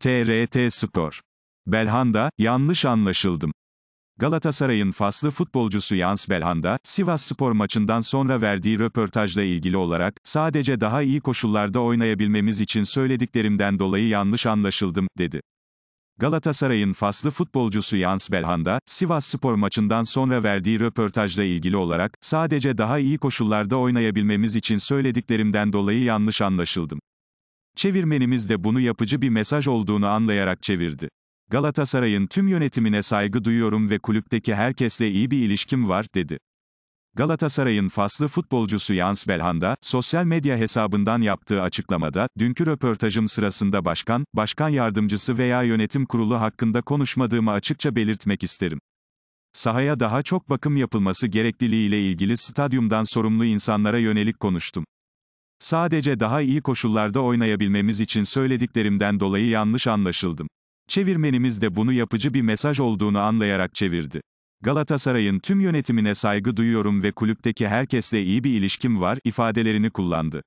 TRT Spor. Belhanda, yanlış anlaşıldım. Galatasaray'ın faslı futbolcusu Yans Belhanda, Sivas Spor maçından sonra verdiği röportajla ilgili olarak, sadece daha iyi koşullarda oynayabilmemiz için söylediklerimden dolayı yanlış anlaşıldım, dedi. Galatasaray'ın faslı futbolcusu Yans Belhanda, Sivas Spor maçından sonra verdiği röportajla ilgili olarak, sadece daha iyi koşullarda oynayabilmemiz için söylediklerimden dolayı yanlış anlaşıldım. Çevirmenimiz de bunu yapıcı bir mesaj olduğunu anlayarak çevirdi. Galatasaray'ın tüm yönetimine saygı duyuyorum ve kulüpteki herkesle iyi bir ilişkim var, dedi. Galatasaray'ın faslı futbolcusu Yans Belhanda, sosyal medya hesabından yaptığı açıklamada, dünkü röportajım sırasında başkan, başkan yardımcısı veya yönetim kurulu hakkında konuşmadığımı açıkça belirtmek isterim. Sahaya daha çok bakım yapılması gerekliliği ile ilgili stadyumdan sorumlu insanlara yönelik konuştum. Sadece daha iyi koşullarda oynayabilmemiz için söylediklerimden dolayı yanlış anlaşıldım. Çevirmenimiz de bunu yapıcı bir mesaj olduğunu anlayarak çevirdi. Galatasaray'ın tüm yönetimine saygı duyuyorum ve kulüpteki herkesle iyi bir ilişkim var ifadelerini kullandı.